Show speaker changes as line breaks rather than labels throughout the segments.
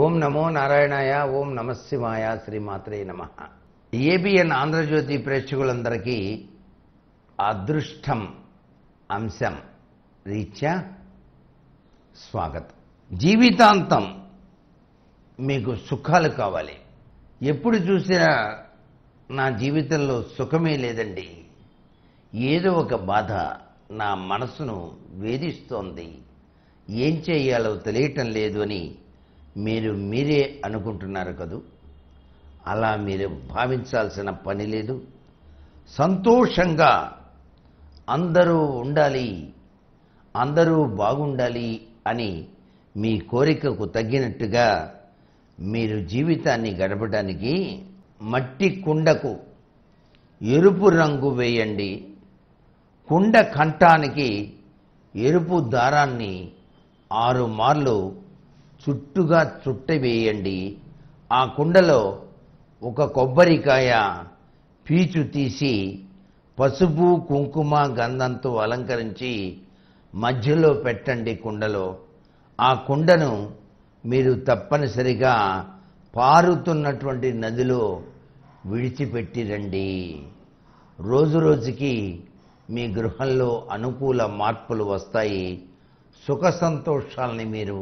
ఓం నమో నారాయణాయ ఓం నమశివాయ శ్రీమాత్రే నమ ఏబిఎన్ ఆంధ్రజ్యోతి ప్రేక్షకులందరికీ అదృష్టం అంశం రీత్యా స్వాగతం జీవితాంతం మీకు సుఖాలు కావాలి ఎప్పుడు చూసినా నా జీవితంలో సుఖమే లేదండి ఏదో ఒక బాధ నా మనసును వేధిస్తోంది ఏం చేయాలో తెలియటం లేదు అని మీరు మీరే అనుకుంటున్నారు కదా అలా మీరు భావించాల్సిన పని లేదు సంతోషంగా అందరూ ఉండాలి అందరూ బాగుండాలి అని మీ కోరికకు తగ్గినట్టుగా మీరు జీవితాన్ని గడపడానికి మట్టి కుండకు ఎరుపు రంగు వేయండి కుండ కంఠానికి ఎరుపు దారాన్ని ఆరు మార్లు చుట్టుగా చుట్ట వేయండి ఆ కుండలో ఒక కొబ్బరికాయ పీచు తీసి పసుపు కుంకుమ గంధంతో అలంకరించి మధ్యలో పెట్టండి కుండలో ఆ కుండను మీరు తప్పనిసరిగా పారుతున్నటువంటి నదిలో విడిచిపెట్టిరండి రోజు రోజుకి మీ గృహంలో అనుకూల మార్పులు వస్తాయి సుఖ సంతోషాలని మీరు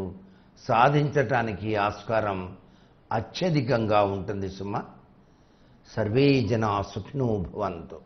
సాధించటానికి ఆస్కారం అత్యధికంగా ఉంటుంది సుమ సర్వే జనా సుఖినో